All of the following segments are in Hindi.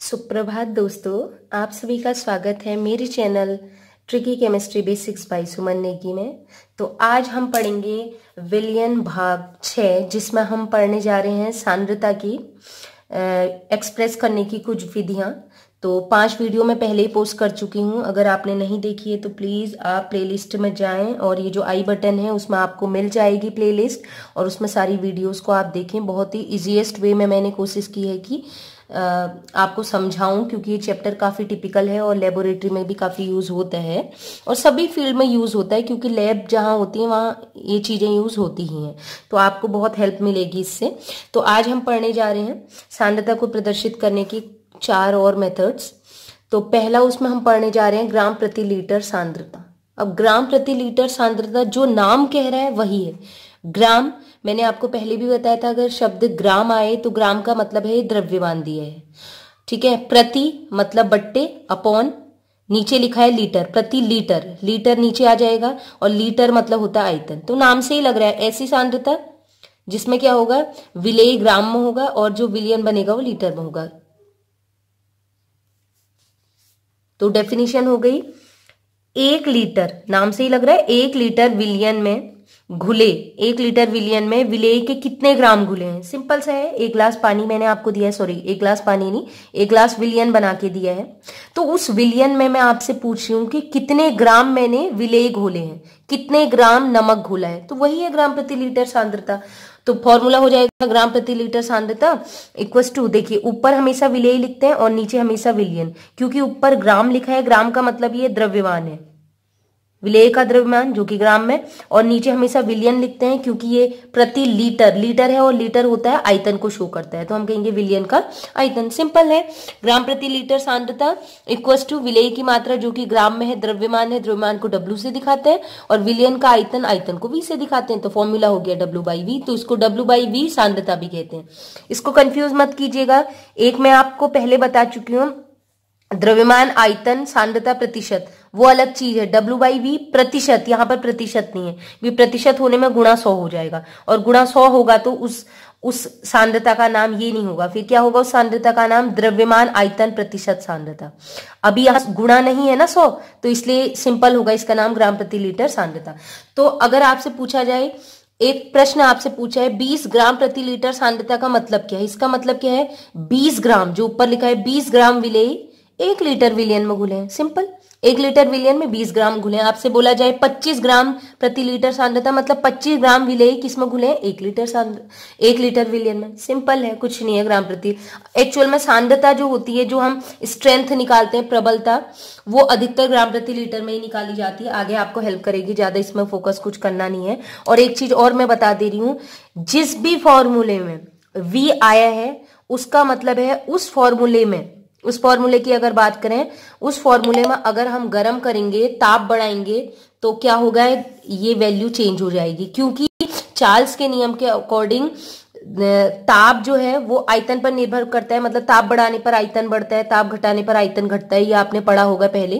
सुप्रभात दोस्तों आप सभी का स्वागत है मेरे channel tricky chemistry basics by Suman Negi में तो आज हम पढ़ेंगे विलियन भाग छः जिसमें हम पढ़ने जा रहे हैं सांद्रता की एक्सप्रेस करने की कुछ विधियां तो पांच वीडियो मैं पहले ही पोस्ट कर चुकी हूं अगर आपने नहीं देखी है तो प्लीज़ आप प्लेलिस्ट में जाएं और ये जो आई बटन है उसमें आपको मिल जाएगी प्लेलिस्ट और उसमें सारी वीडियोस को आप देखें बहुत ही इजीएस्ट वे में मैंने कोशिश की है कि आपको समझाऊं क्योंकि ये चैप्टर काफ़ी टिपिकल है और लेबोरेटरी में भी काफ़ी यूज़ होता है और सभी फील्ड में यूज़ होता है क्योंकि लैब जहाँ होती है वहाँ ये चीज़ें यूज़ होती ही हैं तो आपको बहुत हेल्प मिलेगी इससे तो आज हम पढ़ने जा रहे हैं सांद्रता को प्रदर्शित करने की चार और मेथड्स तो पहला उसमें हम पढ़ने जा रहे हैं ग्राम प्रति लीटर सांद्रता अब ग्राम प्रति लीटर सांद्रता जो नाम कह रहा है वही है ग्राम मैंने आपको पहले भी बताया था अगर शब्द ग्राम आए तो ग्राम का मतलब है द्रव्यमान दिया है ठीक है प्रति मतलब बट्टे अपॉन नीचे लिखा है लीटर प्रति लीटर लीटर नीचे आ जाएगा और लीटर मतलब होता है आयतन तो नाम से ही लग रहा है ऐसी सांद्रता जिसमें क्या होगा विलय ग्राम में होगा और जो विलियन बनेगा वो लीटर में होगा तो डेफिनेशन हो गई एक लीटर नाम से ही लग रहा है एक लीटर विलियन में घुले एक लीटर विलियन में विले के कितने ग्राम घुले हैं सिंपल सा है एक ग्लास पानी मैंने आपको दिया है सॉरी एक ग्लास पानी नहीं एक ग्लास विलियन बना के दिया है तो उस विलियन में मैं आपसे पूछ रही हूँ कि कितने ग्राम मैंने विले घोले हैं कितने ग्राम नमक घोला है तो वही है ग्राम प्रति लीटर सांद्रता तो फॉर्मूला हो जाएगा ग्राम प्रति लीटर सांद्रता इक्वस टू देखिए ऊपर हमेशा विलेय लिखते हैं और नीचे हमेशा विलियन क्योंकि ऊपर ग्राम लिखा है ग्राम का मतलब ये द्रव्यवान है विलेय का द्रव्यमान जो कि ग्राम में और नीचे हमेशा विलियन लिखते हैं क्योंकि ये प्रति लीटर लीटर है और लीटर होता है आयतन को शो करता है तो हम कहेंगे विलियन का आयतन सिंपल है ग्राम प्रति लीटर सांद्रता इक्वल्स टू विलेय की मात्रा जो कि ग्राम में है द्रव्यमान है द्रव्यमान को डब्ल्यू से दिखाते हैं और विलियन का आयतन आयतन को वी से दिखाते हैं तो फॉर्मूला हो गया डब्ल्यू बाई वी तो इसको डब्ल्यू बाई वी सांद्रता भी कहते हैं इसको कंफ्यूज मत कीजिएगा एक मैं आपको पहले बता चुकी हूँ द्रव्यमान आयतन सांद्रता प्रतिशत वो अलग चीज है डब्ल्यू बाई वी प्रतिशत यहाँ पर प्रतिशत नहीं है क्योंकि प्रतिशत होने में गुणा सौ हो जाएगा और गुणा सौ होगा तो उस उस सांद्रता का नाम ये नहीं होगा फिर क्या होगा उस सांद्रता का नाम द्रव्यमान आयतन प्रतिशत सांद्रता अभी यहाँ गुणा नहीं है ना सौ तो इसलिए सिंपल होगा इसका नाम ग्राम प्रति लीटर सांद्रता तो अगर आपसे पूछा जाए एक प्रश्न आपसे पूछा है 20 ग्राम प्रति लीटर सांद्रता का मतलब क्या है इसका मतलब क्या है 20 ग्राम जो ऊपर लिखा है 20 ग्राम विलेय एक लीटर विलियन में घुले सिंपल एक लीटर विलयन में 20 ग्राम घुले आपसे बोला जाए 25 ग्राम प्रति लीटर सांद्रता मतलब 25 ग्राम विलय किस में घुले एक लीटर सांद्र एक लीटर विलयन में सिंपल है कुछ नहीं है ग्राम प्रति एक्चुअल में सांद्रता जो होती है जो हम स्ट्रेंथ निकालते हैं प्रबलता वो अधिकतर ग्राम प्रति लीटर में ही निकाली जाती है आगे आपको हेल्प करेगी ज्यादा इसमें फोकस कुछ करना नहीं है और एक चीज और मैं बता दे रही हूं जिस भी फॉर्मूले में वी आया है उसका मतलब है उस फॉर्मूले में उस फॉर्मूले की अगर बात करें उस फॉर्मूले में अगर हम गर्म करेंगे ताप बढ़ाएंगे तो क्या होगा ये वैल्यू चेंज हो जाएगी क्योंकि चार्ल्स के नियम के अकॉर्डिंग ताप जो है वो आयतन पर निर्भर करता है मतलब ताप बढ़ाने पर आयतन बढ़ता है ताप घटाने पर आयतन घटता है ये आपने पढ़ा होगा पहले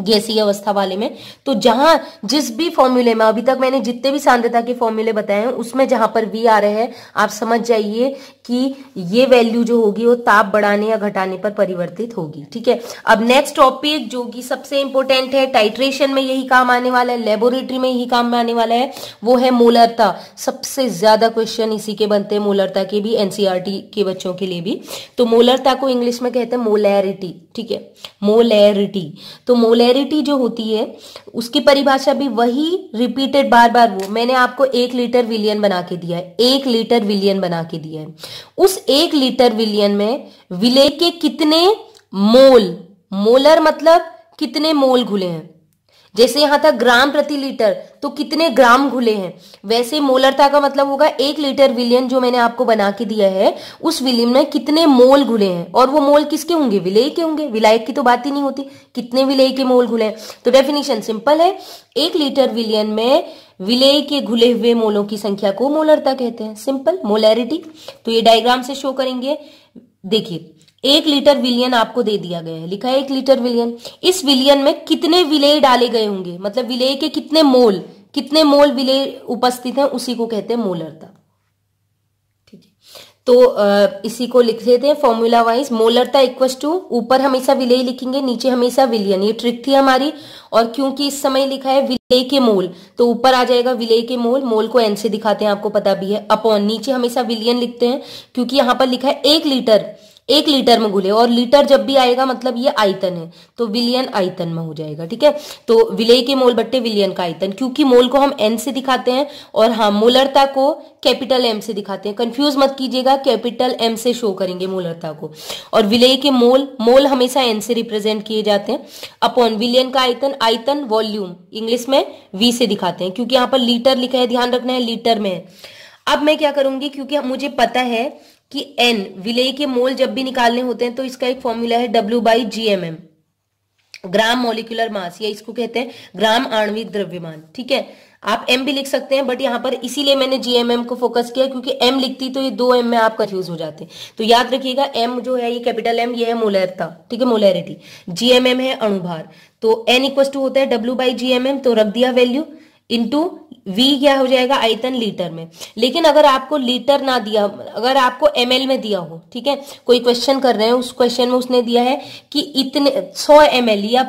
गैसीय अवस्था वाले में तो जहां जिस भी फॉर्मूले में अभी तक मैंने जितने भी सांद्रता के फॉर्मूले बताए हैं उसमें जहां पर वी आ रहे हैं आप समझ जाइए कि ये वैल्यू जो होगी वो ताप बढ़ाने या घटाने पर परिवर्तित होगी ठीक है अब नेक्स्ट टॉपिक जो कि सबसे इंपॉर्टेंट है टाइट्रेशन में यही काम आने वाला है लेबोरेटरी में यही काम आने वाला है वो है मोलरता सबसे ज्यादा क्वेश्चन इसी के बनते हैं मोलरता के भी एनसीआरटी e के बच्चों के लिए भी तो मोलरता को इंग्लिश में कहते हैं मोलैरिटी ठीक है मोलैरिटी तो मोल पोलैरिटी जो होती है उसकी परिभाषा भी वही रिपीटेड बार बार वो मैंने आपको एक लीटर विलियन बना के दिया है एक लीटर विलियन बना के दिया है उस एक लीटर विलियन में विलय के कितने मोल मोलर मतलब कितने मोल घुले हैं जैसे यहाँ था ग्राम प्रति लीटर तो कितने ग्राम घुले हैं वैसे मोलरता का मतलब होगा एक लीटर विलियन जो मैंने आपको बना के दिया है उस विलियन में कितने मोल घुले हैं और वो मोल किसके होंगे विलय के होंगे विलायक की तो बात ही नहीं होती कितने विलय के मोल घुले हैं तो डेफिनेशन सिंपल है एक लीटर विलियन में विलेय के घुले हुए मोलों की संख्या को मोलरता कहते हैं सिंपल मोलैरिटी तो ये डायग्राम से शो करेंगे देखिए एक लीटर विलियन आपको दे दिया गया है लिखा है एक लीटर विलियन इस विलियन में कितने विलेय डाले गए होंगे मतलब विलेय के कितने मोल कितने मोल विलेय उपस्थित हैं उसी को कहते हैं मोलरता ठीक है तो इसी को लिख देते हैं फॉर्मूला वाइज मोलरता इक्वस टू ऊपर हमेशा विलेय लिखेंगे नीचे हमेशा विलियन ये ट्रिक थी हमारी और क्योंकि इस समय लिखा है विलेय के मोल तो ऊपर आ जाएगा विलेय के मोल मोल को एन से दिखाते हैं आपको पता भी है अपॉन नीचे हमेशा विलियन लिखते हैं क्योंकि यहां पर लिखा है एक लीटर एक लीटर में घुले और लीटर जब भी आएगा मतलब ये आयतन है तो विलियन आयतन में हो जाएगा ठीक है तो विलय के मोल बट्टे विलियन का आयतन क्योंकि मोल को हम एन से दिखाते हैं और हाँ मोलरता को कैपिटल एम से दिखाते हैं कंफ्यूज मत कीजिएगा कैपिटल एम से शो करेंगे मोलरता को और विलय के मोल मोल हमेशा एन से रिप्रेजेंट किए जाते हैं अपॉन विलियन का आयतन आयतन वॉल्यूम इंग्लिश में वी से दिखाते हैं क्योंकि यहाँ पर लीटर लिखा है ध्यान रखना है लीटर में अब मैं क्या करूंगी क्योंकि मुझे पता है कि एन विलेय के मोल जब भी निकालने होते हैं तो इसका एक फॉर्मूला है W by G M M gram molecular mass या इसको कहते हैं ग्राम आणविक द्रव्यमान ठीक है आप एम भी लिख सकते हैं बट यहां पर इसीलिए मैंने जीएमएम को फोकस किया क्योंकि एम लिखती तो ये दो एम में आप कंफ्यूज हो जाते तो याद रखिएगा एम जो है ये कैपिटल एम ये है मोलरता ठीक है मोलरिटी जीएमएम है अणुभार तो एन इक्वस टू होता है डब्ल्यू बाई जीएमएम तो रख दिया वैल्यू इंटू वी क्या हो जाएगा आयतन लीटर में लेकिन अगर आपको लीटर ना दिया अगर आपको एम में दिया हो ठीक है कोई क्वेश्चन कर रहे हैं उस क्वेश्चन में उसने दिया है कि इतने 100 एम या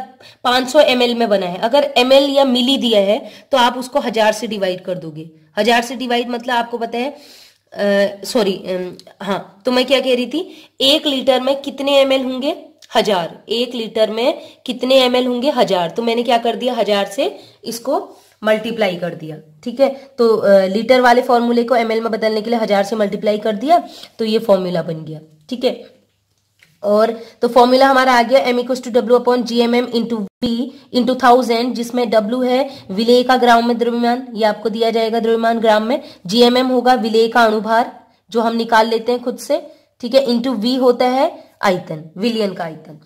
500 एम में बना है अगर एम या मिली दिया है तो आप उसको हजार से डिवाइड कर दोगे हजार से डिवाइड मतलब आपको पता है सॉरी हाँ तो मैं क्या कह रही थी एक लीटर में कितने एम होंगे हजार एक लीटर में कितने एम होंगे हजार तो मैंने क्या कर दिया हजार से इसको मल्टीप्लाई कर दिया ठीक है तो लीटर वाले फॉर्मूले को एम में बदलने के लिए हजार से मल्टीप्लाई कर दिया तो ये फॉर्मूला बन गया ठीक है और तो फॉर्मूला हमारा आ गया M equals to W upon G M M into V into thousand जिसमें डब्ल्यू है विले का ग्राम में द्रव्यमान ये आपको दिया जाएगा द्रव्यमान ग्राम में जीएमएम होगा विले का अणुभार जो हम निकाल लेते हैं खुद से ठीक है इंटू वी होता है आयतन विलियन का आयतन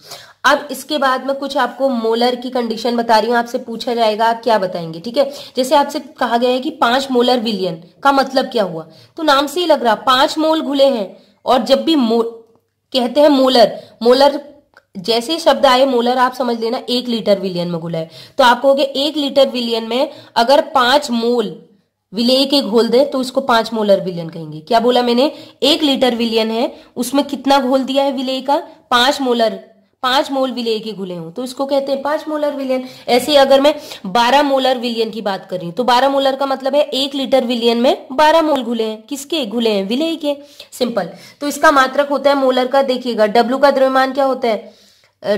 अब इसके बाद में कुछ आपको मोलर की कंडीशन बता रही हूँ आपसे पूछा जाएगा आप क्या बताएंगे ठीक है जैसे आपसे कहा गया है कि पांच मोलर विलियन का मतलब क्या हुआ तो नाम से ही लग रहा पांच मोल घुले हैं और जब भी मोल कहते हैं मोलर मोलर जैसे शब्द आए मोलर आप समझ लेना एक लीटर विलियन में घुला है तो आप कहोगे एक लीटर विलियन में अगर पांच मोल विलेय के घोल दे तो इसको पांच मोलर विलियन कहेंगे क्या बोला मैंने एक लीटर विलियन है उसमें कितना घोल दिया है विलेय का पांच मोलर पांच मोल विलय के घुले हों तो इसको कहते हैं पांच मोलर विलियन ऐसे अगर मैं बारह मोलर विलियन की बात कर रही हूं तो बारह मोलर का मतलब है एक लीटर विलियन में बारह मोल घुले हैं किसके घुले हैं विलय के सिंपल तो इसका मात्रक होता है मोलर का देखिएगा डब्लू का द्रव्यमान क्या होता है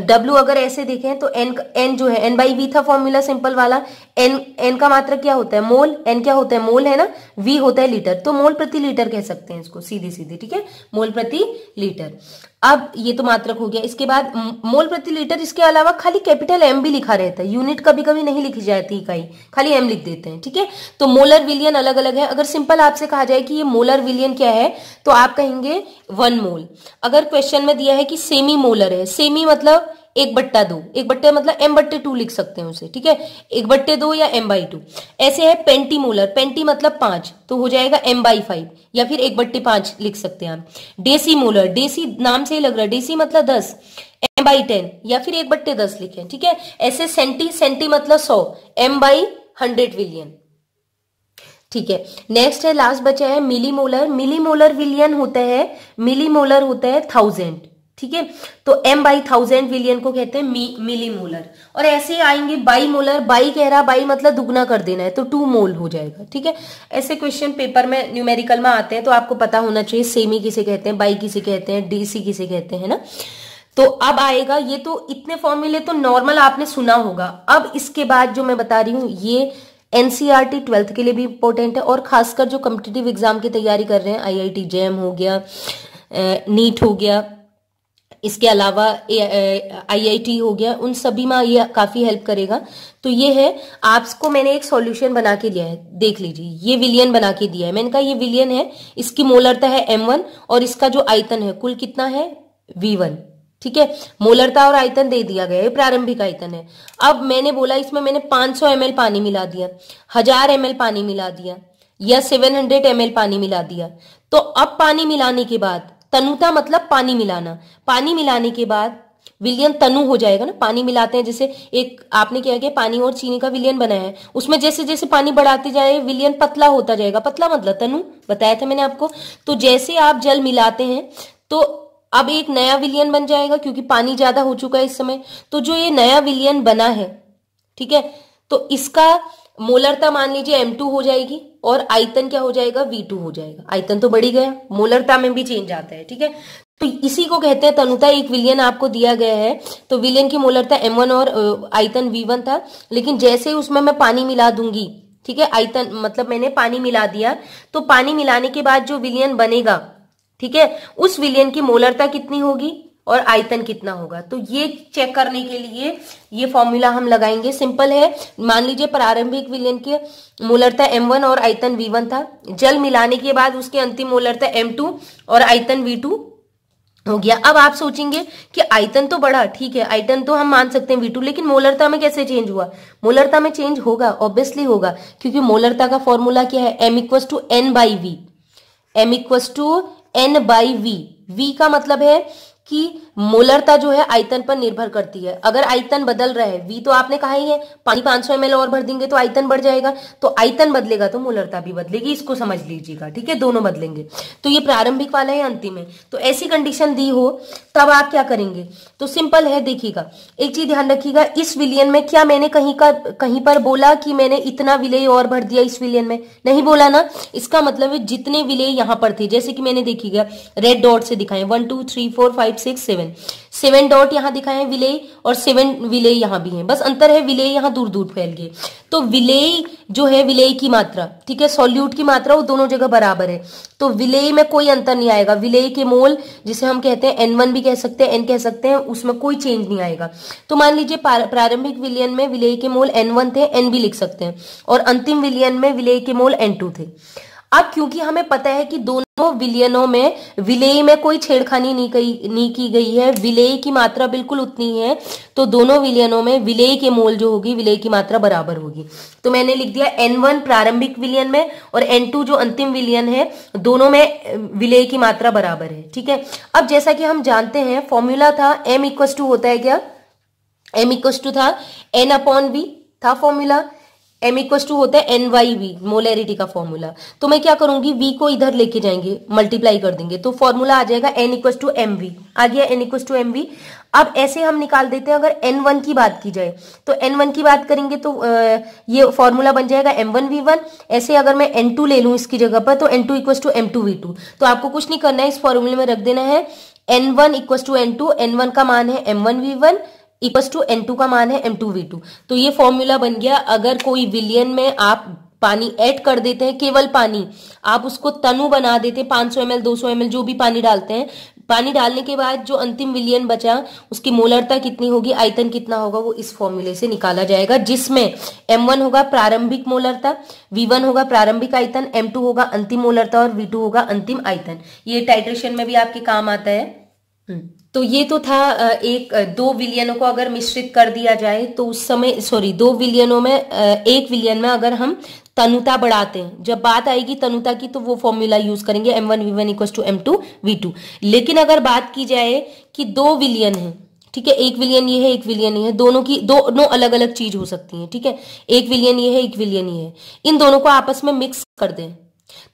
डब्लू अगर ऐसे देखें तो एन एन जो है एन बाई वी था फॉर्मूला सिंपल वाला एन एन का मात्रक क्या होता है मोल एन क्या होता है मोल है ना वी होता है लीटर तो मोल प्रति लीटर कह सकते हैं इसको सीधे सीधे ठीक है मोल प्रति लीटर अब ये तो मात्रक हो गया इसके बाद मोल प्रति लीटर इसके अलावा खाली कैपिटल एम भी लिखा रहता है यूनिट कभी कभी नहीं लिखी जाती इकाई खाली एम लिख देते हैं ठीक है तो मोलर विलियन अलग अलग है अगर सिंपल आपसे कहा जाए कि ये मोलर विलियन क्या है तो आप कहेंगे वन मोल अगर क्वेश्चन में दिया है कि सेमी मोलर है सेमी मतलब एक बट्टा दो एक बट्टे मतलब एम बट्टे टू लिख सकते हैं उसे ठीक है एक बट्टे दो या एम बाई टू ऐसे है पेंटी मोलर पेंटी मतलब पांच तो हो जाएगा एम बाई फाइव या फिर एक बट्टे पांच लिख सकते हैं आप डेसी मोलर डेसी नाम से ही लग रहा है डेसी मतलब दस एम बाई टेन या फिर एक बट्टे दस लिखे ठीक है ऐसे सेंटी सेंटी मतलब सौ एम बाई हंड्रेड विलियन ठीक है नेक्स्ट है लास्ट बचा है मिली मोलर मिली मोलर विलियन होता है मिली मोलर होता है थाउजेंड ठीक है तो एम बाई थाउजेंड विलियन को कहते हैं मिली मोलर और ऐसे ही आएंगे बाई मोलर बाई कह रहा बाई मतलब दुगना कर देना है तो टू मोल हो जाएगा ठीक है ऐसे क्वेश्चन पेपर में न्यूमेरिकल में आते हैं तो आपको पता होना चाहिए सेमी किसे कहते हैं बाई किसे कहते हैं डीसी किसे कहते हैं ना तो अब आएगा ये तो इतने फॉर्मूले तो नॉर्मल आपने सुना होगा अब इसके बाद जो मैं बता रही हूं ये एनसीईआरटी ट्वेल्थ e के लिए भी इंपॉर्टेंट है और खासकर जो कम्पिटेटिव एग्जाम की तैयारी कर रहे हैं आईआईटी जेम हो गया नीट हो गया इसके अलावा आईआईटी हो गया उन सभी में ये काफी हेल्प करेगा तो ये है आपको मैंने एक सॉल्यूशन बना के दिया है देख लीजिए ये विलियन बना के दिया है मैंने कहा ये विलियन है इसकी मोलरता है एम वन और इसका जो आयतन है कुल कितना है वी वन ठीक है मोलरता और आयतन दे दिया गया है प्रारंभिक आयतन है अब मैंने बोला इसमें मैंने एम एल पानी मिला दिया हजार एल पानी मिला दिया या एम एल पानी मिला दिया तो अब पानी मिलाने के बाद तनुता मतलब पानी मिलाना पानी मिलाने के बाद विलियन तनु हो जाएगा ना पानी मिलाते हैं जैसे एक आपने क्या किया पानी और चीनी का विलियन बनाया है उसमें जैसे जैसे पानी बढ़ाते जाए विलियन पतला होता जाएगा पतला मतलब तनु बताया था मैंने आपको तो जैसे आप जल मिलाते हैं तो अब एक नया विलियन बन जाएगा क्योंकि पानी ज्यादा हो चुका है इस समय तो जो ये नया विलियन बना है ठीक है तो इसका मोलरता मान लीजिए एम टू हो जाएगी और आयतन क्या हो जाएगा वी टू हो जाएगा आयतन तो बढ़ी गया मोलरता में भी चेंज आता है ठीक है तो इसी को कहते हैं तनुता एक विलियन आपको दिया गया है तो विलियन की मोलरता एम वन और आयतन वी वन था लेकिन जैसे ही उसमें मैं पानी मिला दूंगी ठीक है आयतन मतलब मैंने पानी मिला दिया तो पानी मिलाने के बाद जो विलियन बनेगा ठीक है उस विलियन की मोलरता कितनी होगी और आयतन कितना होगा तो ये चेक करने के लिए ये फॉर्मूला हम लगाएंगे सिंपल है मान लीजिए प्रारंभिक विलयन की मोलरता वन और आयतन वी वन था जल मिलाने के बाद उसके अंतिम मोलरता टू और आयतन वी टू हो गया अब आप सोचेंगे कि आयतन तो बड़ा ठीक है आयतन तो हम मान सकते हैं वी टू लेकिन मोलरता में कैसे चेंज हुआ मोलरता में चेंज होगा ऑब्वियसली होगा क्योंकि मोलरता का फॉर्मूला क्या है M equals to N by V M equals to N by V V का मतलब है que मोलरता जो है आयतन पर निर्भर करती है अगर आयतन बदल रहा है वी तो आपने कहा ही है पानी पांच सौ एम और भर देंगे तो आयतन बढ़ जाएगा तो आयतन बदलेगा तो मोलरता भी बदलेगी इसको समझ लीजिएगा ठीक है दोनों बदलेंगे तो ये प्रारंभिक वाला है अंतिम है तो ऐसी कंडीशन दी हो तब आप क्या करेंगे तो सिंपल है देखिएगा एक चीज ध्यान रखिएगा इस विलियन में क्या मैंने कहीं का कहीं पर बोला कि मैंने इतना विलय और भर दिया इस विलियन में नहीं बोला ना इसका मतलब जितने विलय यहां पर थे जैसे कि मैंने देखिएगा रेड डॉट से दिखाए one two three four five six seven seven seven dot यहाँ दिखाए हैं विलेय और सेवन विले यहाँ भी हैं बस अंतर है विलेय यहाँ दूर दूर फैल गए तो विले जो है विलेय की मात्रा ठीक है सॉल्यूट की मात्रा वो दोनों जगह बराबर है तो विले में कोई अंतर नहीं आएगा विले के मोल जिसे हम कहते हैं एन भी कह सकते हैं एन कह सकते हैं उसमें कोई चेंज नहीं आएगा तो मान लीजिए प्रारंभिक विलियन में विलेय के मोल एन थे एन भी लिख सकते हैं और अंतिम विलियन में विलेय के मोल एन थे अब क्योंकि हमें पता है कि दोनों विलियनों में विलेय में कोई छेड़खानी नहीं की नहीं की गई है विलेय की मात्रा बिल्कुल उतनी है तो दोनों विलियनों में विलेय के मोल जो होगी विलेय की मात्रा बराबर होगी तो मैंने लिख दिया एन वन प्रारंभिक विलियन में और एन टू जो अंतिम विलियन है दोनों में विलेय की मात्रा बराबर है ठीक है अब जैसा कि हम जानते हैं फॉर्मूला था एम इक्वस टू होता है क्या एम इक्वस टू था एन अपॉन वी था फॉर्मूला एम इक्व टू होता है एन वाई वी मोलैरिटी का फॉर्मूला तो मैं क्या करूंगी वी को इधर लेके जाएंगे मल्टीप्लाई कर देंगे तो फॉर्मूला आ जाएगा N equal to M V आ गया N equal to M V अब ऐसे हम निकाल देते हैं अगर एन वन की बात की जाए तो एन वन की बात करेंगे तो ये फॉर्मूला बन जाएगा एम वन वी वन ऐसे अगर मैं एन टू ले लू इसकी जगह पर तो N two equal to M two V two तो आपको कुछ नहीं करना है इस फॉर्मूले में रख देना है N one equal to N two N one का मान है M one V one equals to N two का मान है एम टू वी टू तो ये फॉर्मूला बन गया अगर कोई विलियन में आप पानी ऐड कर देते हैं केवल पानी आप उसको तनु बना देते हैं 500 सौ एम एल जो भी पानी डालते हैं पानी डालने के बाद जो अंतिम विलियन बचा उसकी मोलरता कितनी होगी आयतन कितना होगा वो इस फॉर्मूले से निकाला जाएगा जिसमें M1 होगा प्रारंभिक मोलरता V1 होगा प्रारंभिक आयतन M2 होगा अंतिम मोलरता और V2 होगा अंतिम आयतन ये टाइट्रेशन में भी आपके काम आता है हम्म। तो ये तो था एक दो विलियनों को अगर मिश्रित कर दिया जाए तो उस समय सॉरी दो विलियनों में एक विलियन में अगर हम तनुता बढ़ाते हैं जब बात आएगी तनुता की तो वो फॉर्मूला यूज करेंगे M one V one equal to M two V two लेकिन अगर बात की जाए कि दो विलियन है ठीक है एक विलियन ये है एक विलियन ये है दोनों की दोनों अलग अलग चीज हो सकती है ठीक है एक विलियन ये है एक विलियन ये है इन दोनों को आपस में मिक्स कर दें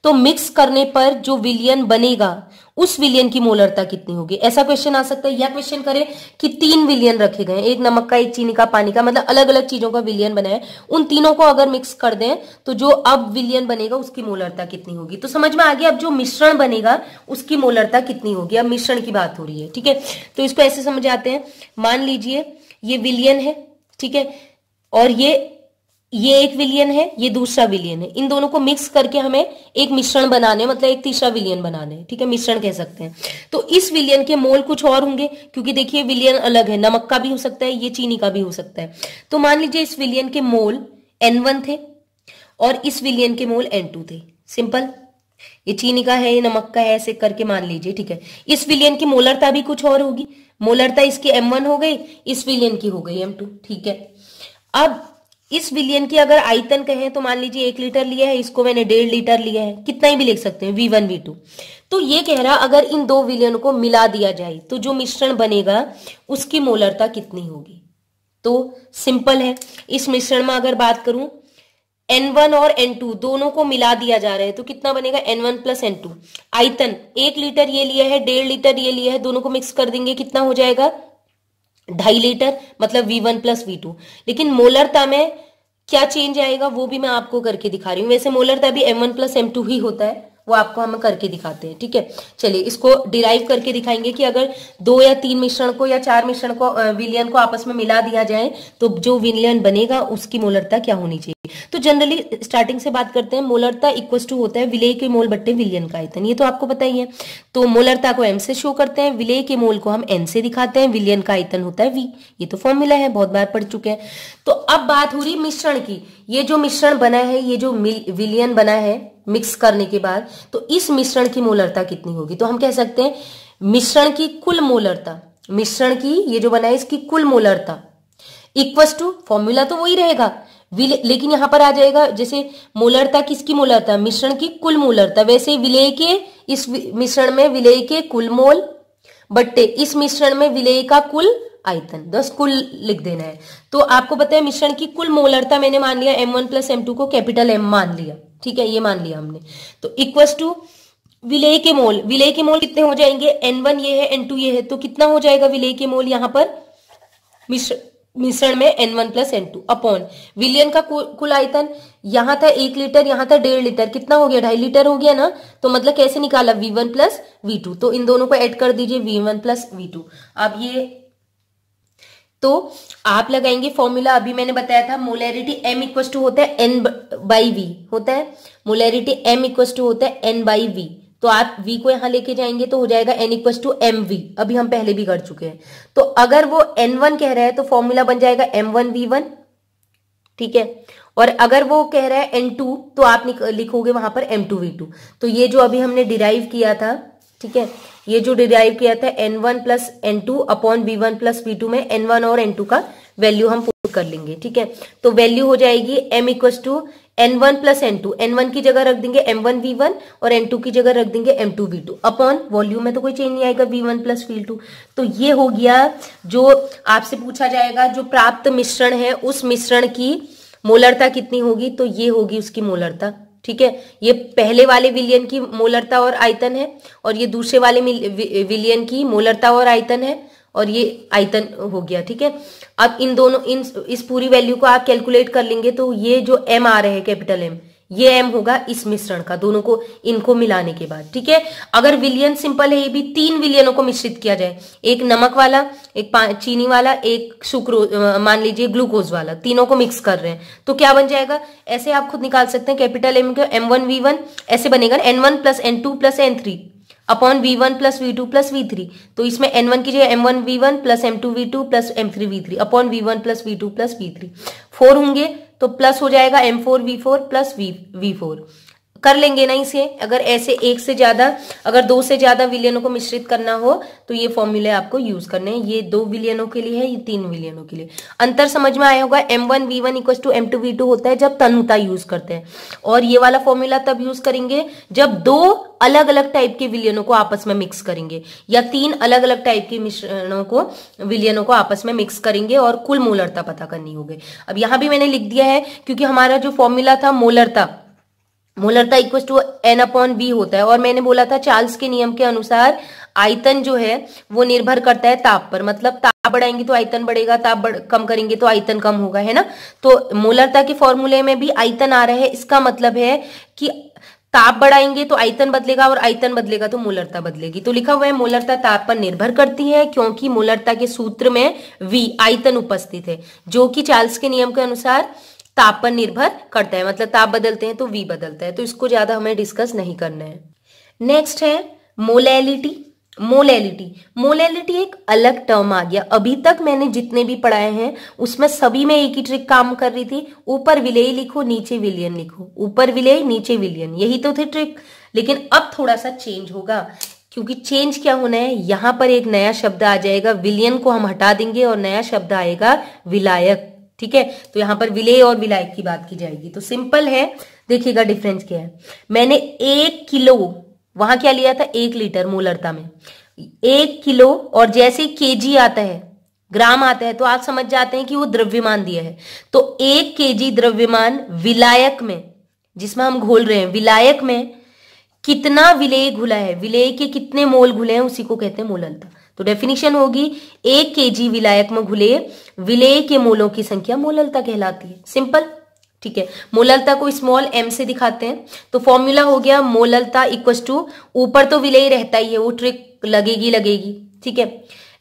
तो मिक्स करने पर जो विलियन बनेगा उस विलियन की मोलरता कितनी होगी ऐसा क्वेश्चन आ सकता है या क्वेश्चन करें कि तीन विलियन रखे गए एक नमक का एक चीनी का पानी का मतलब अलग अलग चीजों का विलियन बनाए उन तीनों को अगर मिक्स कर दें तो जो अब विलियन बनेगा उसकी मोलरता कितनी होगी तो समझ में आ गया अब जो मिश्रण बनेगा उसकी मोलरता कितनी होगी अब मिश्रण की बात हो रही है ठीक है तो इसको ऐसे समझ आते हैं मान लीजिए ये विलियन है ठीक है और ये ये एक विलियन है ये दूसरा विलियन है इन दोनों को मिक्स करके हमें एक मिश्रण बनाने मतलब एक तीसरा विलियन बनाने ठीक है मिश्रण कह सकते हैं तो इस विलियन के मोल कुछ और होंगे क्योंकि देखिए विलियन अलग है नमक का भी हो सकता है ये चीनी का भी हो सकता है तो मान लीजिए इस विलियन के मोल एन थे और इस विलियन के मोल एन थे सिंपल ये चीनी का है ये नमक का है ऐसे करके मान लीजिए ठीक है इस विलियन की मोलरता भी कुछ और होगी मोलरता इसकी एम वन हो गई इस विलियन की हो गई एम टू ठीक है अब इस विलियन की अगर आयतन कहें तो मान लीजिए एक लीटर लिया है इसको मैंने डेढ़ लीटर लिया है कितना ही भी लिख सकते हैं वी वन वी टू तो ये कह रहा अगर इन दो विलियन को मिला दिया जाए तो जो मिश्रण बनेगा उसकी मोलरता कितनी होगी तो सिंपल है इस मिश्रण में अगर बात करूं एन वन और एन टू दोनों को मिला दिया जा रहा है तो कितना बनेगा N one plus N two आयतन एक लीटर ये लिया है डेढ़ लीटर ये लिया है दोनों को मिक्स कर देंगे कितना हो जाएगा ढाई लीटर मतलब V one plus V two लेकिन मोलरता में क्या चेंज आएगा वो भी मैं आपको करके दिखा रही हूँ वैसे मोलरता भी M one plus M two ही होता है वो आपको हम करके दिखाते हैं ठीक है चलिए इसको डिराइव करके दिखाएंगे कि अगर दो या तीन मिश्रण को या चार मिश्रण को विलियन को आपस में मिला दिया जाए तो जो विलियन बनेगा उसकी मोलरता क्या होनी चाहिए तो जनरली स्टार्टिंग से बात करते हैं मोलरता इक्व टू होता है विलय के मोल बट्टे विलियन का आयतन ये तो आपको पता ही है तो मोलरता को एम से शो करते हैं विलय के मोल को हम एन से दिखाते हैं विलियन का आयतन होता है वी ये तो फॉर्मूला है बहुत बार पढ़ चुके हैं तो अब बात हो रही मिश्रण की ये जो मिश्रण बना है ये जो विलियन बना है मिक्स करने के बाद तो इस मिश्रण की मोलरता कितनी होगी तो हम कह सकते हैं मिश्रण की कुल मोलरता मिश्रण की ये जो बना है इसकी कुल मोलरता इक्वस टू फॉर्मूला तो वही रहेगा विले लेकिन यहां पर आ जाएगा जैसे मोलरता किसकी मोलरता मिश्रण की कुल मोलरता वैसे विलय के इस मिश्रण में विलय के कुल मोल बट्टे इस मिश्रण में विलय का कुल आयतन दस कुल लिख देना है तो आपको पता है मिश्रण की कुल मोलरता मैंने मान लिया M one plus M two को कैपिटल एम मान लिया ठीक है ये मान लिया हमने तो इक्वस टू विलय के मोल विलेय के मोल कितने हो जाएंगे एन वन ये है एन टू ये है तो कितना हो जाएगा विलेय के मोल यहां पर मिश्र मिश्रण में N one plus N two upon विलियन का कुल आयतन यहां था एक लीटर यहां था डेढ़ लीटर कितना हो गया ढाई लीटर हो गया ना तो मतलब कैसे निकाला V one plus V two तो इन दोनों को ऐड कर दीजिए V one plus V two अब ये तो आप लगाएंगे फॉर्मूला अभी मैंने बताया था मोलैरिटी एम इक्वस टू होता है एन बाई वी होता है मोलैरिटी एम इक्वस टू होता है एन बाई वी तो आप v को यहां लेके जाएंगे तो हो जाएगा n equals to M V अभी हम पहले भी कर चुके हैं तो अगर वो n1 कह रहा है तो फॉर्मूला बन जाएगा m1 v1 ठीक है और अगर वो कह रहा है n2 तो आप लिखोगे वहां पर m2 v2 तो ये जो अभी हमने डिराइव किया था ठीक है ये जो डिराइव किया था N one plus N two upon B one plus B two में एन वन और एन टू का वैल्यू हम पुट कर लेंगे ठीक है तो वैल्यू हो जाएगी M equals to N one plus N two N one की जगह रख देंगे एम वन वी वन और एन टू की जगह रख देंगे M two V two upon volume में तो कोई चेंज नहीं आएगा we one plus V two तो ये हो गया जो आपसे पूछा जाएगा जो प्राप्त मिश्रण है उस मिश्रण की मोलरता कितनी होगी तो ये होगी उसकी मोलरता ठीक है ये पहले वाले विलियन की मोलरता और आयतन है और ये दूसरे वाले विलियन की मोलरता और आयतन है और ये आयतन हो गया ठीक है अब इन दोनों इन इस पूरी वैल्यू को आप कैलकुलेट कर लेंगे तो ये जो एम आ रहे है कैपिटल एम ये एम होगा इस मिश्रण का दोनों को इनको मिलाने के बाद ठीक है अगर विलियन सिंपल है ये भी तीन विलियनों को मिश्रित किया जाए एक नमक वाला एक चीनी वाला एक शुक्रो मान लीजिए ग्लूकोज वाला तीनों को मिक्स कर रहे हैं तो क्या बन जाएगा ऐसे आप खुद निकाल सकते हैं कैपिटल एम का एम वन वी वन ऐसे बनेगा N one plus N two plus N three upon V one plus V two plus V three तो इसमें एन वन की जगह M one V one plus M two V two plus M three V three upon V one plus V two plus V three four होंगे तो प्लस हो जाएगा M four V four plus we V four कर लेंगे ना इसे अगर ऐसे एक से ज्यादा अगर दो से ज्यादा विलियनों को मिश्रित करना हो तो ये फॉर्मूले आपको यूज करने हैं ये दो विलियनों के लिए है ये तीन विलियनों के लिए अंतर समझ में आया होगा M one V one equal to M two V two होता है जब तनुता यूज करते हैं और ये वाला फॉर्मूला तब यूज करेंगे जब दो अलग अलग टाइप के विलियनों को आपस में मिक्स करेंगे या तीन अलग अलग टाइप के मिश्रणों को विलियनों को आपस में मिक्स करेंगे और कुल मोलरता पता करनी होगी अब यहां भी मैंने लिख दिया है क्योंकि हमारा जो फॉर्मूला था मोलरता मोलरता equal to N upon B होता है और मैंने बोला था चार्ल्स के नियम के अनुसार आयतन जो है वो निर्भर करता है ताप पर मतलब ताप बढ़ाएंगे तो आयतन बढ़ेगा ताप बढ़, कम करेंगे तो आयतन कम होगा है ना तो मोलरता के फॉर्मूले में भी आयतन आ रहा है इसका मतलब है कि ताप बढ़ाएंगे तो आयतन बदलेगा और आयतन बदलेगा तो मोलरता बदलेगी तो लिखा हुआ है मोलरता ताप पर निर्भर करती है क्योंकि मोलरता के सूत्र में वी आयतन उपस्थित है जो कि चार्ल्स के नियम के अनुसार ताप पर निर्भर करता है मतलब ताप बदलते हैं तो वी बदलता है तो इसको ज्यादा हमें डिस्कस नहीं करना है नेक्स्ट है मोलैलिटी मोलैलिटी मोलैलिटी एक अलग टर्म आ गया अभी तक मैंने जितने भी पढ़ाए हैं उसमें सभी में एक ही ट्रिक काम कर रही थी ऊपर विलेय लिखो नीचे विलियन लिखो ऊपर विलेय नीचे विलियन यही तो थी ट्रिक लेकिन अब थोड़ा सा चेंज होगा क्योंकि चेंज क्या होना है यहां पर एक नया शब्द आ जाएगा विलियन को हम हटा देंगे और नया शब्द आएगा विलायक ठीक है तो यहां पर विलय और विलायक की बात की जाएगी तो सिंपल है देखिएगा डिफरेंस क्या है मैंने एक किलो वहां क्या लिया था एक लीटर मोलरता में एक किलो और जैसे जी आता है ग्राम आता है तो आप समझ जाते हैं कि वो द्रव्यमान दिया है तो एक जी द्रव्यमान विलायक में जिसमें हम घोल रहे हैं विलायक में कितना विलेय घुला है विलेय के कितने मोल घुले हैं उसी को कहते हैं मोललता तो डेफिनेशन होगी एक के जी विलायक में घुले विलेय के मोलों की संख्या मोललता कहलाती है सिंपल ठीक है मोललता को स्मॉल एम से दिखाते हैं तो फॉर्मूला हो गया मोललता इक्व टू ऊपर तो विलेय रहता ही है वो ट्रिक लगेगी लगेगी ठीक है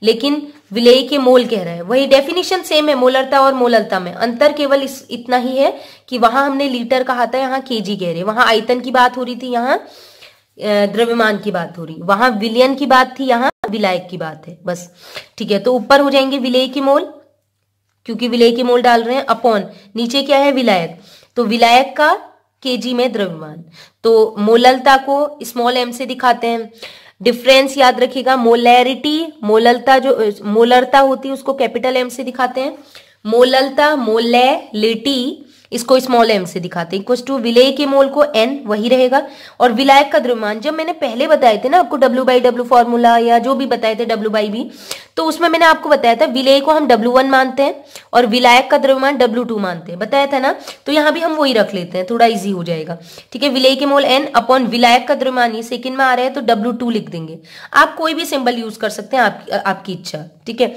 लेकिन विलेय के मोल कह रहा है वही डेफिनेशन सेम है मोलरता और मोललता में अंतर केवल इतना ही है कि वहां हमने लीटर कहा था यहाँ केजी कह रहे वहां आयतन की बात हो रही थी यहाँ द्रव्यमान की बात हो रही वहां विलयन की बात थी यहां विलायक की बात है बस ठीक है तो ऊपर हो जाएंगे विलय के मोल क्योंकि विलय के मोल डाल रहे हैं अपॉन नीचे क्या है विलायक तो विलायक का केजी में द्रव्यमान तो मोललता को स्मॉल एम से दिखाते हैं डिफरेंस याद रखिएगा मोलैरिटी मोललता जो मोलरता होती है उसको कैपिटल एम से दिखाते हैं मोललता मोलैलिटी इसको स्मॉल एम से दिखाते हैं इक्वस टू विलेय के मोल को एन वही रहेगा और विलायक का द्रव्यमान जब मैंने पहले बताए थे ना आपको डब्ल्यू बाई डब्ल्यू फॉर्मूला या जो भी बताए थे डब्ल्यू बाई बी तो उसमें मैंने आपको बताया था विलेय को हम डब्ल्यू वन मानते हैं और विलायक का द्रव्यमान डब्ल्यू टू मानते हैं बताया था ना तो यहाँ भी हम वही रख लेते हैं थोड़ा ईजी हो जाएगा ठीक है विलेय के मोल एन अपॉन विलायक का द्रव्यमान ये सेकंड में आ रहा है तो डब्ल्यू टू लिख देंगे आप कोई भी सिंबल यूज कर सकते हैं आप, आपकी इच्छा ठीक है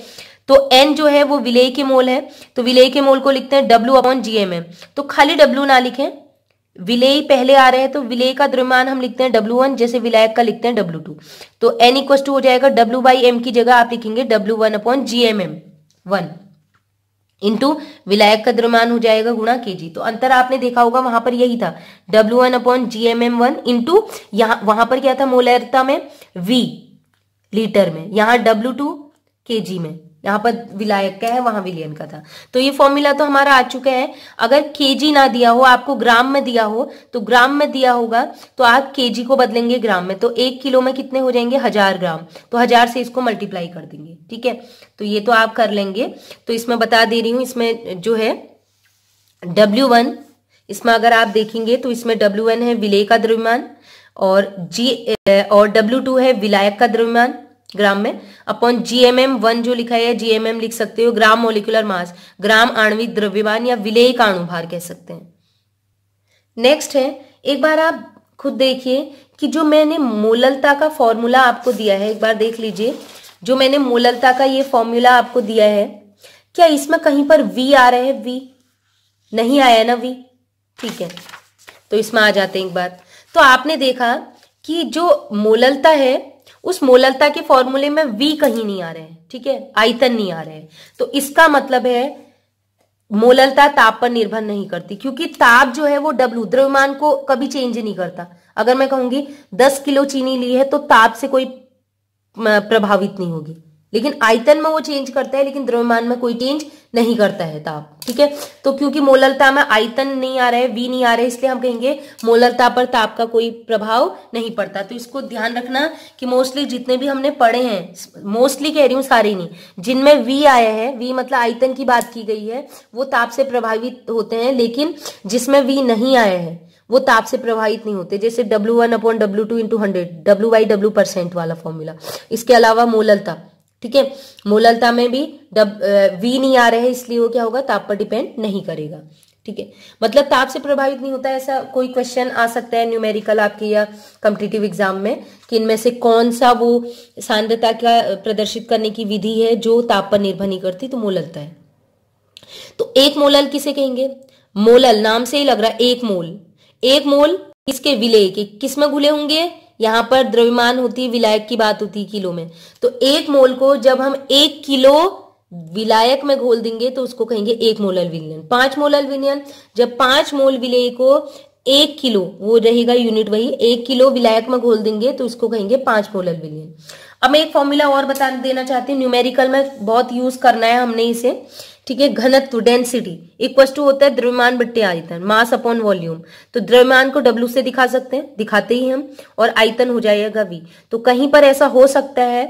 तो एन जो है वो विलय के मोल है तो विलय के मोल को लिखते हैं डब्ल्यू अपॉन जी एम तो खाली डब्ल्यू ना लिखें विलय पहले आ रहे हैं तो विलय का द्रव्यमान हम लिखते हैं डब्ल्यू वन जैसे विलायक का लिखते हैं डब्ल्यू टू तो एन इक्व टू हो जाएगा डब्ल्यू बाई एम की जगह आप लिखेंगे W one upon G M M one into विलायक का द्रव्यमान हो जाएगा गुणा के जी तो अंतर आपने देखा होगा वहां पर यही था W one upon G M M one into यहां वहां पर क्या था मोलरता में वी लीटर में यहां डब्ल्यू टू के जी में यहाँ पर विलायक का है वहां विलियन का था तो ये फॉर्मूला तो हमारा आ चुका है अगर केजी ना दिया हो आपको ग्राम में दिया हो तो ग्राम में दिया होगा तो आप केजी को बदलेंगे ग्राम में तो एक किलो में कितने हो जाएंगे हजार ग्राम तो हजार से इसको मल्टीप्लाई कर देंगे ठीक है तो ये तो आप कर लेंगे तो इसमें बता दे रही हूं इसमें जो है डब्ल्यू वन इसमें अगर आप देखेंगे तो इसमें डब्ल्यू वन है विलय का द्रव्यमान और जी और डब्ल्यू टू है विलायक का द्रव्यमान ग्राम में अपॉन जीएमएम वन जो लिखा है जीएमएम लिख सकते हो ग्राम मोलिकुलर मास ग्राम आणविक द्रव्यमान या विलेयिक आणु भार कह सकते हैं नेक्स्ट है एक बार आप खुद देखिए कि जो मैंने मोललता का फॉर्मूला आपको दिया है एक बार देख लीजिए जो मैंने मोललता का ये फॉर्मूला आपको दिया है क्या इसमें कहीं पर वी आ रहा है वी नहीं आया ना वी ठीक है तो इसमें आ जाते हैं एक बार तो आपने देखा कि जो मोललता है उस मोललता के फॉर्मूले में वी कहीं नहीं आ रहे हैं ठीक है आयतन नहीं आ रहे तो इसका मतलब है मोललता ताप पर निर्भर नहीं करती क्योंकि ताप जो है वो डब्लू द्रव्यमान को कभी चेंज नहीं करता अगर मैं कहूंगी दस किलो चीनी ली है तो ताप से कोई प्रभावित नहीं होगी लेकिन आयतन में वो चेंज करता है लेकिन द्रव्यमान में कोई चेंज नहीं करता है ताप ठीक है तो क्योंकि मोललता में आयतन नहीं आ रहा है वी नहीं आ रहा है इसलिए हम कहेंगे मोललता पर ताप का कोई प्रभाव नहीं पड़ता तो इसको ध्यान रखना कि मोस्टली जितने भी हमने पढ़े हैं मोस्टली कह रही हूँ सारे नहीं जिनमें वी आए है वी मतलब आयतन की बात की गई है वो ताप से प्रभावित होते हैं लेकिन जिसमें वी नहीं आए है वो ताप से प्रभावित नहीं होते जैसे W one upon W two into hundred W by W percent वाला फॉर्मूला इसके अलावा मोललता ठीक है मूललता में भी डब वी नहीं आ रहे हैं इसलिए वो क्या होगा ताप पर डिपेंड नहीं करेगा ठीक है मतलब ताप से प्रभावित नहीं होता ऐसा कोई क्वेश्चन आ सकता है न्यूमेरिकल आपके या कम्पिटेटिव एग्जाम में कि इनमें से कौन सा वो सांद्रता का प्रदर्शित करने की विधि है जो ताप पर निर्भर नहीं करती तो मोललता है तो एक मोलल किसे कहेंगे मोलल नाम से ही लग रहा है एक मोल एक मोल किसके विलेय के किसमें घुले होंगे यहां पर द्रव्यमान होती है विलायक की बात होती है किलो में तो एक मोल को जब हम एक किलो विलायक में घोल देंगे तो उसको कहेंगे एक मोल अल्विनियन पांच मोल अल्विनियन जब पांच मोल विलेय को एक किलो वो रहेगा यूनिट वही एक किलो विलायक में घोल देंगे तो उसको कहेंगे पांच मोल अल्विनियन अब मैं एक फॉर्मूला और बता देना चाहती हूँ न्यूमेरिकल में बहुत यूज करना है हमने इसे ठीक है घनत्व डेंसिटी इक्व टू होता है द्रव्यमान बट्टे आयतन मास अपॉन वॉल्यूम तो द्रव्यमान को डब्ल्यू से दिखा सकते हैं दिखाते ही हम और आयतन हो जाएगा वी तो कहीं पर ऐसा हो सकता है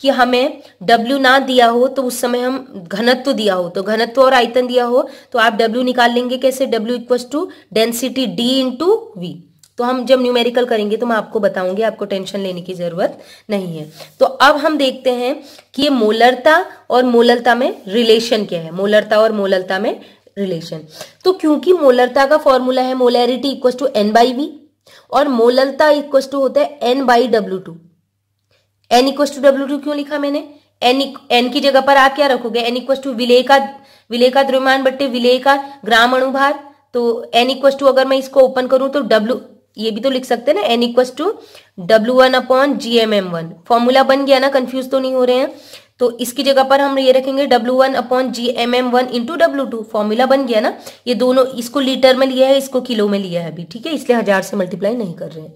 कि हमें W ना दिया हो तो उस समय हम घनत्व दिया हो तो घनत्व और आयतन दिया हो तो आप W निकाल लेंगे कैसे W equal to density D into V तो हम जब न्यूमेरिकल करेंगे तो मैं आपको बताऊंगी आपको टेंशन लेने की जरूरत नहीं है तो अब हम देखते हैं कि ये मोलरता और मोललता में रिलेशन क्या है मोलरता और मोललता में रिलेशन तो क्योंकि मोलरता का फॉर्मूला है molarity equal to N by V और मोललता इक्व टू होता है N by W two N equal to W two क्यों लिखा मैंने एन एन e, की जगह पर आप क्या रखोगे एन इक्व टू विले का विले का द्रव्यमान बट्टे विले का ग्राम अनुभार तो एन इक्व टू अगर मैं इसको ओपन करूं तो डब्ल्यू ये भी तो लिख सकते हैं ना N equal to W one upon G M M one formula बन गया ना कंफ्यूज तो नहीं हो रहे हैं तो इसकी जगह पर हम ये रखेंगे W one upon G M M one into W two formula बन गया ना ये दोनों इसको लीटर में लिया है इसको किलो में लिया है अभी ठीक है इसलिए हजार से मल्टीप्लाई नहीं कर रहे हैं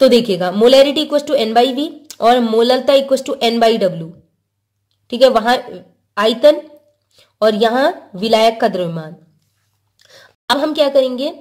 तो देखिएगा molarity equals to N by V और मोललता equals to N by W ठीक है वहां आयतन और यहां विलायक का द्रव्यमान अब हम क्या करेंगे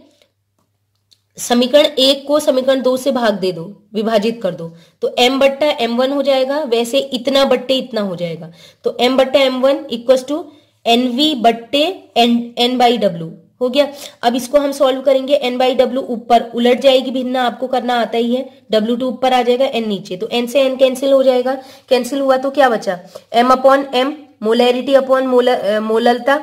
समीकरण एक को समीकरण दो से भाग दे दो विभाजित कर दो तो m बट्टा एम वन हो जाएगा वैसे इतना बट्टे इतना हो जाएगा तो m बट्टा M one equal to N V बट्टे एन एन बाई डब्ल्यू हो गया अब इसको हम सॉल्व करेंगे एन बाई डब्ल्यू ऊपर उलट जाएगी भिन्ना आपको करना आता ही है डब्ल्यू टू ऊपर आ जाएगा एन नीचे तो एन से एन कैंसिल हो जाएगा कैंसिल हुआ तो क्या बचा M upon M molarity upon mole मोललता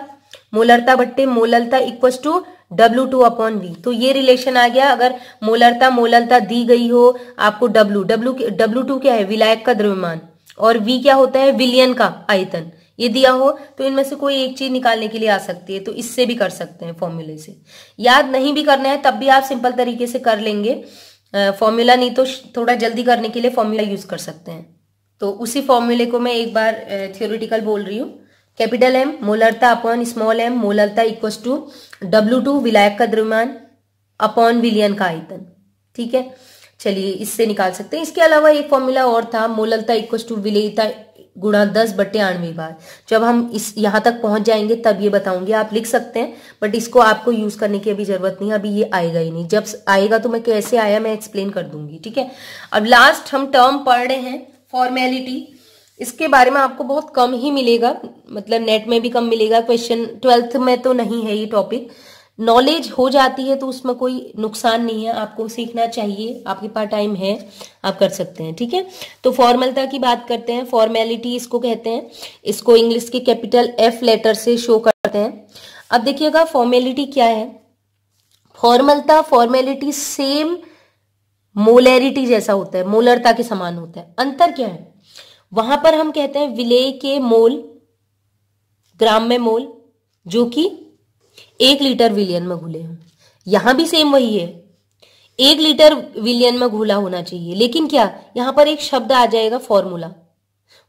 मोलरता बट्टे मोललता equal to W two upon V तो ये रिलेशन आ गया अगर मोलरता मोललता दी गई हो आपको डब्ल्यू डब्ल्यू डब्ल्यू टू क्या है विलायक का द्रव्यमान और वी क्या होता है विलियन का आयतन ये दिया हो तो इनमें से कोई एक चीज निकालने के लिए आ सकती है तो इससे भी कर सकते हैं फॉर्मूले से याद नहीं भी करना है तब भी आप सिंपल तरीके से कर लेंगे फॉर्मूला नहीं तो थोड़ा जल्दी करने के लिए फॉर्मूला यूज कर सकते हैं तो उसी फॉर्मूले को मैं एक बार थियोरिटिकल बोल रही हूँ कैपिटल एम मोलरता अपॉन स्मॉल एम मोलरता इक्व टू डब्ल्यू टू विलायक का द्रव्यमान अपॉन विलियन का आयतन ठीक है चलिए इससे निकाल सकते हैं इसके अलावा एक फॉर्मूला और था मोललता इक्व टू विलेयता गुणा दस बट्टे आणवी बार जब हम इस यहां तक पहुंच जाएंगे तब ये बताऊंगी आप लिख सकते हैं बट इसको आपको यूज करने की अभी जरूरत नहीं अभी ये आएगा ही नहीं जब आएगा तो मैं कैसे आया मैं एक्सप्लेन कर दूंगी ठीक है अब लास्ट हम टर्म पढ़ रहे हैं फॉर्मेलिटी इसके बारे में आपको बहुत कम ही मिलेगा मतलब नेट में भी कम मिलेगा क्वेश्चन ट्वेल्थ में तो नहीं है ये टॉपिक नॉलेज हो जाती है तो उसमें कोई नुकसान नहीं है आपको सीखना चाहिए आपके पास टाइम है आप कर सकते हैं ठीक है तो फॉर्मलता की बात करते हैं फॉर्मेलिटी इसको कहते हैं इसको इंग्लिश के कैपिटल एफ लेटर से शो करते हैं अब देखिएगा फॉर्मेलिटी क्या है फॉर्मलता फॉर्मेलिटी सेम मोलरिटी जैसा होता है मोलरता के समान होता है अंतर क्या है वहां पर हम कहते हैं विलेय के मोल ग्राम में मोल जो कि एक लीटर विलियन में घुले हों यहां भी सेम वही है एक लीटर विलियन में घुला होना चाहिए लेकिन क्या यहां पर एक शब्द आ जाएगा फॉर्मूला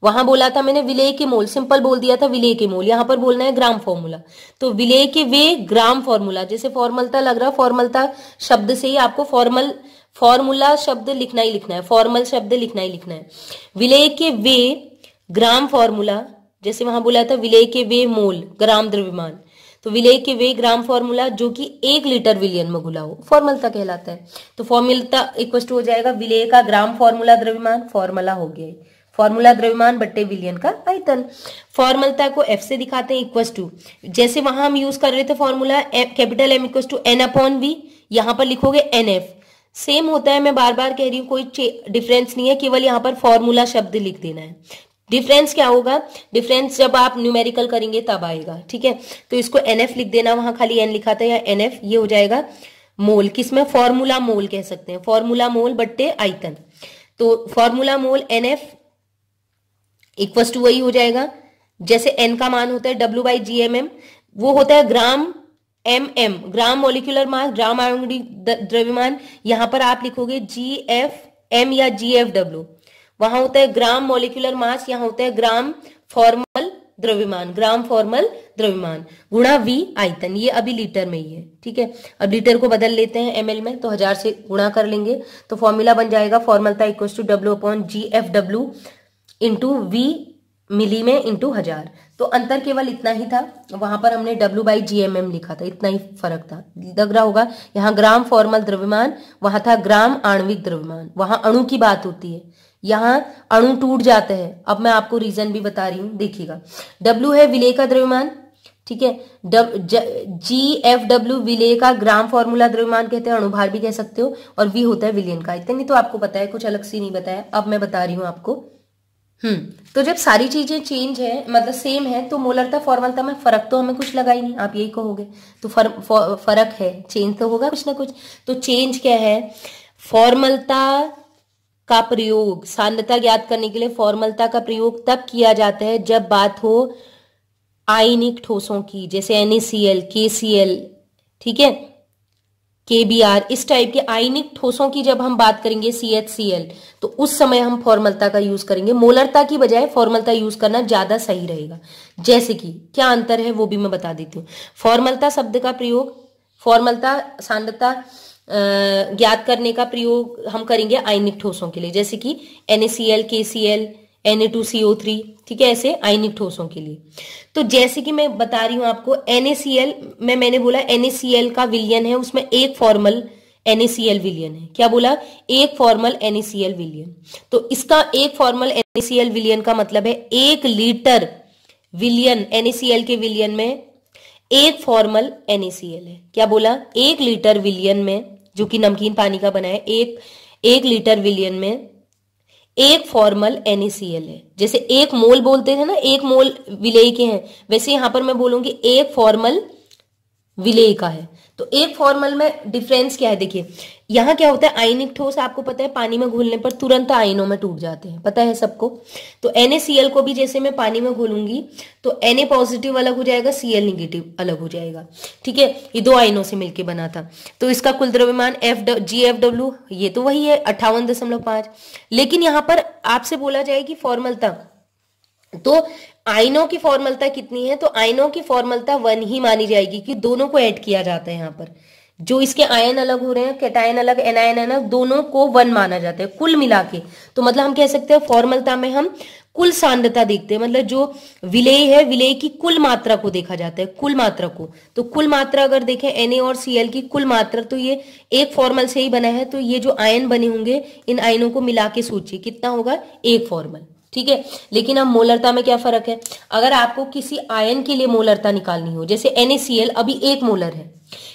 वहां बोला था मैंने विलेय के मोल सिंपल बोल दिया था विलेय के मोल यहां पर बोलना है ग्राम फॉर्मूला तो विलेय के वे ग्राम फॉर्मूला जैसे फॉर्मलता लग रहा फॉर्मलता शब्द से ही आपको फॉर्मल फॉर्मूला शब्द लिखना ही लिखना है फॉर्मल शब्द लिखना ही लिखना है विलय के वे ग्राम फॉर्मूला जैसे वहां बोला था विलय के वे मोल ग्राम द्रव्यमान तो विलय के वे ग्राम फॉर्मूला जो कि एक लीटर विलियन में घुला हो फॉर्मलता कहलाता है तो फॉर्मूलता इक्वस्ट हो जाएगा विलय का ग्राम फॉर्मूला द्रव्यमान फॉर्मूला हो गया फॉर्मूला द्रव्यमान बट्टे विलियन का आयतन फॉर्मलता को एफ से दिखाते हैं इक्वस टू जैसे वहां हम यूज कर रहे थे formula capital M equals to N upon V यहां पर लिखोगे एन एफ सेम होता है मैं बार बार कह रही हूँ कोई डिफरेंस नहीं है केवल यहाँ पर फॉर्मूला शब्द लिख देना है डिफरेंस क्या होगा डिफरेंस जब आप न्यूमेरिकल करेंगे तब आएगा ठीक है तो इसको एन एफ लिख देना वहां खाली एन लिखा था या एन एफ ये हो जाएगा मोल किसमें फॉर्मूला मोल कह सकते हैं फॉर्मूला मोल बट्टे आयतन तो formula mole N F equals to वही हो जाएगा जैसे एन का मान होता है W by G M M वो होता है gram M M gram molecular mass gram आणविक द्रव्यमान यहां पर आप लिखोगे जी एफ एम या जी एफ डब्ल्यू वहां होता है ग्राम मोलिकुलर मास यहां होता है ग्राम फॉर्मल द्रव्यमान ग्राम फॉर्मल द्रव्यमान गुणा वी आयतन ये अभी लीटर में ही है ठीक है अब लीटर को बदल लेते हैं एमएल में तो हजार से गुणा कर लेंगे तो फॉर्मूला बन जाएगा फॉर्मलता equal to W upon G F W into V milli में इंटू हजार तो अंतर केवल इतना ही था वहां पर हमने W by G M M लिखा था इतना ही फर्क था लग रहा होगा यहाँ ग्राम फॉर्मल द्रव्यमान वहां था ग्राम आणविक द्रव्यमान वहां अणु की बात होती है यहाँ अणु टूट जाते हैं अब मैं आपको रीजन भी बता रही हूँ देखिएगा डब्ल्यू है विलय का द्रव्यमान ठीक है जी एफ डब्ल्यू विलय का ग्राम फॉर्मूला द्रव्यमान कहते हैं अणुभार भी कह सकते हो और वी होता है विलियन का इतनी तो आपको पता है कुछ अलग से नहीं बताया अब मैं बता रही हूँ आपको हम्म, तो जब सारी चीजें चेंज है मतलब सेम है तो मोलरता फॉर्मलता में फर्क तो हमें कुछ लगा ही नहीं आप यही कहोगे तो फर, फर, फर्क है चेंज तो होगा कुछ ना कुछ तो चेंज क्या है फॉर्मलता का प्रयोग सांद्रता ज्ञात करने के लिए फॉर्मलता का प्रयोग तब किया जाता है जब बात हो आयनिक ठोसों की जैसे एनएसीएल केसीएल ठीक है केबीआर इस टाइप के आयनिक ठोसों की जब हम बात करेंगे सीएचसीएल तो उस समय हम फॉर्मलता का यूज करेंगे मोलरता की बजाय फॉर्मलता यूज करना ज्यादा सही रहेगा जैसे कि क्या अंतर है वो भी मैं बता देती हूँ फॉर्मलता शब्द का प्रयोग फॉर्मलता सांद्रता ज्ञात करने का प्रयोग हम करेंगे आयनिक ठोसों के लिए जैसे कि एनएसीएल केसीएल Na2CO3 ठीक है ऐसे आयनिक ठोसों के लिए तो जैसे कि मैं बता रही हूं आपको NaCl में मैंने बोला NaCl का विलियन है उसमें एक फॉर्मल NaCl विलियन है क्या बोला एक फॉर्मल NaCl विलियन तो इसका एक फॉर्मल NaCl विलियन का मतलब है एक लीटर विलियन NaCl के विलियन में एक फॉर्मल NaCl है क्या बोला एक लीटर विलियन में जो कि नमकीन पानी का बना है एक एक लीटर विलियन में एक फॉर्मल एनएसीएल है जैसे एक मोल बोलते थे ना एक मोल विलेय के हैं वैसे यहां पर मैं बोलूंगी एक फॉर्मल विलेय का है तो एक फॉर्मल में डिफरेंस क्या है देखिए यहाँ क्या होता है आयनिक ठोस आपको पता है पानी में घुलने पर तुरंत आयनों में टूट जाते हैं पता है सबको तो एन को भी जैसे मैं पानी में घोलूंगी तो एन पॉजिटिव अलग हो जाएगा सी निगेटिव अलग हो जाएगा ठीक है ये दो आयनों से मिलकर बना था तो इसका कुल द्रव्यमान एफ जी एफ डब्ल्यू ये तो वही है अट्ठावन दशमलव पांच लेकिन यहां पर आपसे बोला जाए कि फॉर्मलता तो आइनों की फॉर्मलता कितनी है तो आइनों की फॉर्मलता वन ही मानी जाएगी कि दोनों को ऐड किया जाता है यहां पर जो इसके आयन अलग हो रहे हैं कैटायन अलग एनायन अलग दोनों को वन माना जाता है कुल मिला के तो मतलब हम कह सकते हैं फॉर्मलता में हम कुल सांद्रता देखते हैं मतलब जो विलेय है विलेय की कुल मात्रा को देखा जाता है कुल मात्रा को तो कुल मात्रा अगर देखें एन और सीएल की कुल मात्रा तो ये एक फॉर्मल से ही बना है तो ये जो आयन बने होंगे इन आयनों को मिला के सोचिए कितना होगा एक फॉर्मल ठीक है लेकिन अब मोलरता में क्या फर्क है अगर आपको किसी आयन के लिए मोलरता निकालनी हो जैसे एनएसीएल अभी एक मोलर है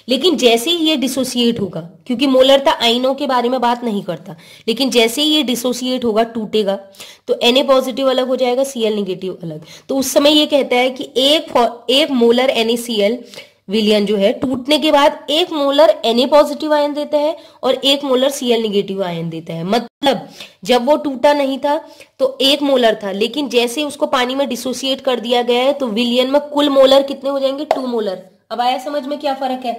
लेकिन जैसे ही ये डिसोसिएट होगा क्योंकि मोलरता आइनों के बारे में बात नहीं करता लेकिन जैसे ही ये डिसोसिएट होगा टूटेगा तो एन पॉजिटिव अलग हो जाएगा सीएल निगेटिव अलग तो उस समय ये कहता है कि एक एक मोलर एन विलियन जो है टूटने के बाद एक मोलर एन पॉजिटिव आयन देता है और एक मोलर सीएल निगेटिव आयन देता है मतलब जब वो टूटा नहीं था तो एक मोलर था लेकिन जैसे उसको पानी में डिसोसिएट कर दिया गया है तो विलियन में कुल मोलर कितने हो जाएंगे टू मोलर अब आया समझ में क्या फर्क है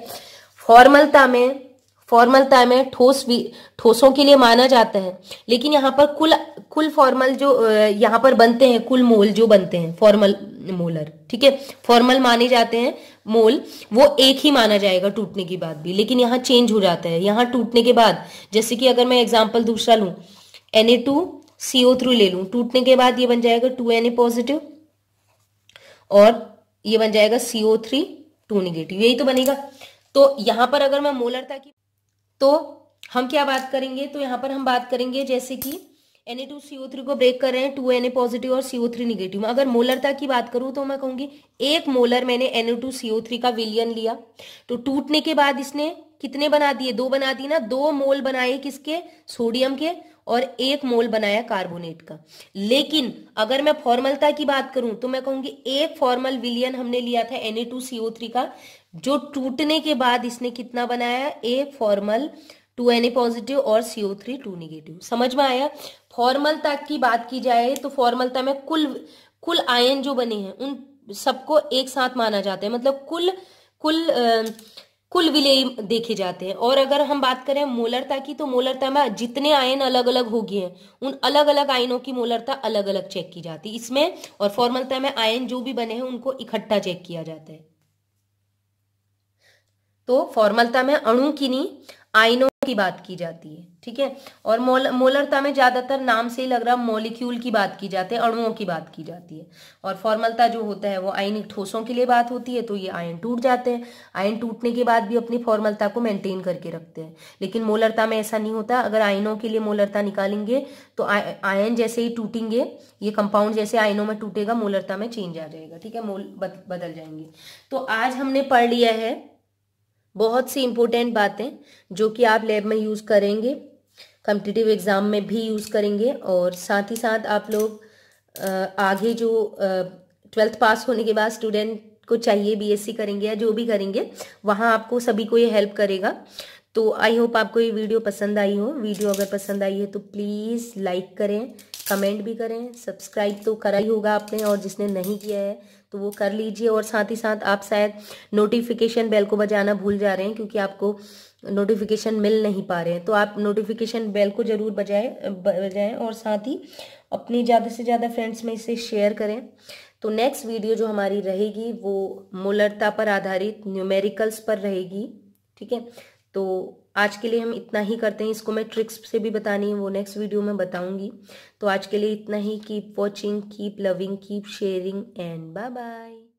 फॉर्मलता में फॉर्मलता में ठोस भी ठोसों के लिए माना जाता है लेकिन यहाँ पर कुल कुल फॉर्मल जो यहाँ पर बनते हैं कुल मोल जो बनते हैं फॉर्मल मोलर ठीक है फॉर्मल माने जाते हैं मोल वो एक ही माना जाएगा टूटने के बाद भी लेकिन यहाँ चेंज हो जाता है यहाँ टूटने के बाद जैसे कि अगर मैं एग्जाम्पल दूसरा लू N A two C O three ले लू टूटने के बाद ये बन जाएगा टू एन ए पॉजिटिव और ये बन जाएगा सीओ थ्री टू निगेटिव यही तो बनेगा तो यहां पर अगर मैं मोलर था कि तो हम क्या बात करेंगे तो यहां पर हम बात करेंगे जैसे कि N A two CO three को ब्रेक कर रहे हैं टू एन ए पॉजिटिव और सीओ थ्री निगेटिव अगर मोलरता की बात करूं तो मैं कहूंगी एक मोलर मैंने N A two CO three का विलियन लिया तो टूटने के बाद इसने कितने बना दिए दो बना दिए ना दो मोल बनाए किसके सोडियम के और एक मोल बनाया कार्बोनेट का लेकिन अगर मैं फॉर्मलता की बात करूं तो मैं कहूंगी एक फॉर्मल विलियन हमने लिया था एन का जो टूटने के बाद इसने कितना बनाया एक formal two N A positive और सीओ थ्री टू निगेटिव समझ में आया फॉर्मलता की बात की जाए तो फॉर्मलता में कुल कुल आयन जो बने हैं उन सबको एक साथ माना जाता है मतलब कुल कुल कुल विलय देखे जाते हैं और अगर हम बात करें मोलरता की तो मोलरता में जितने आयन अलग अलग हो गए हैं उन अलग अलग आयनों की मोलरता अलग अलग चेक की जाती है इसमें और फॉर्मलता में आयन जो भी बने हैं उनको इकट्ठा चेक किया जाता है तो फॉर्मलता में अणु नहीं आयनों की बात की जाती है ठीक है और मोल मोलरता में ज़्यादातर नाम से ही लग रहा मॉलिक्यूल की बात की जाती है अणुओं की बात की जाती है और फॉर्मलता जो होता है वो आयनिक ठोसों के लिए बात होती है तो ये आयन टूट जाते हैं आयन टूटने के बाद भी अपनी फॉर्मलता को मेंटेन करके रखते हैं लेकिन मोलरता में ऐसा नहीं होता अगर आयनों के लिए मोलरता निकालेंगे तो आयन जैसे ही टूटेंगे ये कंपाउंड जैसे आयनों में टूटेगा मोलरता में चेंज आ जाएगा ठीक है मोल बदल जाएंगे तो आज हमने पढ़ लिया है बहुत सी इम्पोर्टेंट बातें जो कि आप लैब में यूज़ करेंगे कम्पिटिटिव एग्ज़ाम में भी यूज़ करेंगे और साथ ही साथ आप लोग आगे जो ट्वेल्थ पास होने के बाद स्टूडेंट को चाहिए बीएससी करेंगे या जो भी करेंगे वहाँ आपको सभी को ये हेल्प करेगा तो आई होप आपको ये वीडियो पसंद आई हो वीडियो अगर पसंद आई है तो प्लीज़ लाइक करें कमेंट भी करें सब्सक्राइब तो करा ही होगा आपने और जिसने नहीं किया है तो वो कर लीजिए और साथ ही साथ आप शायद नोटिफिकेशन बेल को बजाना भूल जा रहे हैं क्योंकि आपको नोटिफिकेशन मिल नहीं पा रहे हैं तो आप नोटिफिकेशन बेल को ज़रूर बजाएं बजाएं और साथ ही अपने ज़्यादा से ज़्यादा फ्रेंड्स में इसे शेयर करें तो नेक्स्ट वीडियो जो हमारी रहेगी वो मूलरता पर आधारित न्यूमेरिकल्स पर रहेगी ठीक है तो आज के लिए हम इतना ही करते हैं इसको मैं ट्रिक्स से भी बतानी है वो नेक्स्ट वीडियो में बताऊंगी तो आज के लिए इतना ही keep watching keep loving keep sharing and bye bye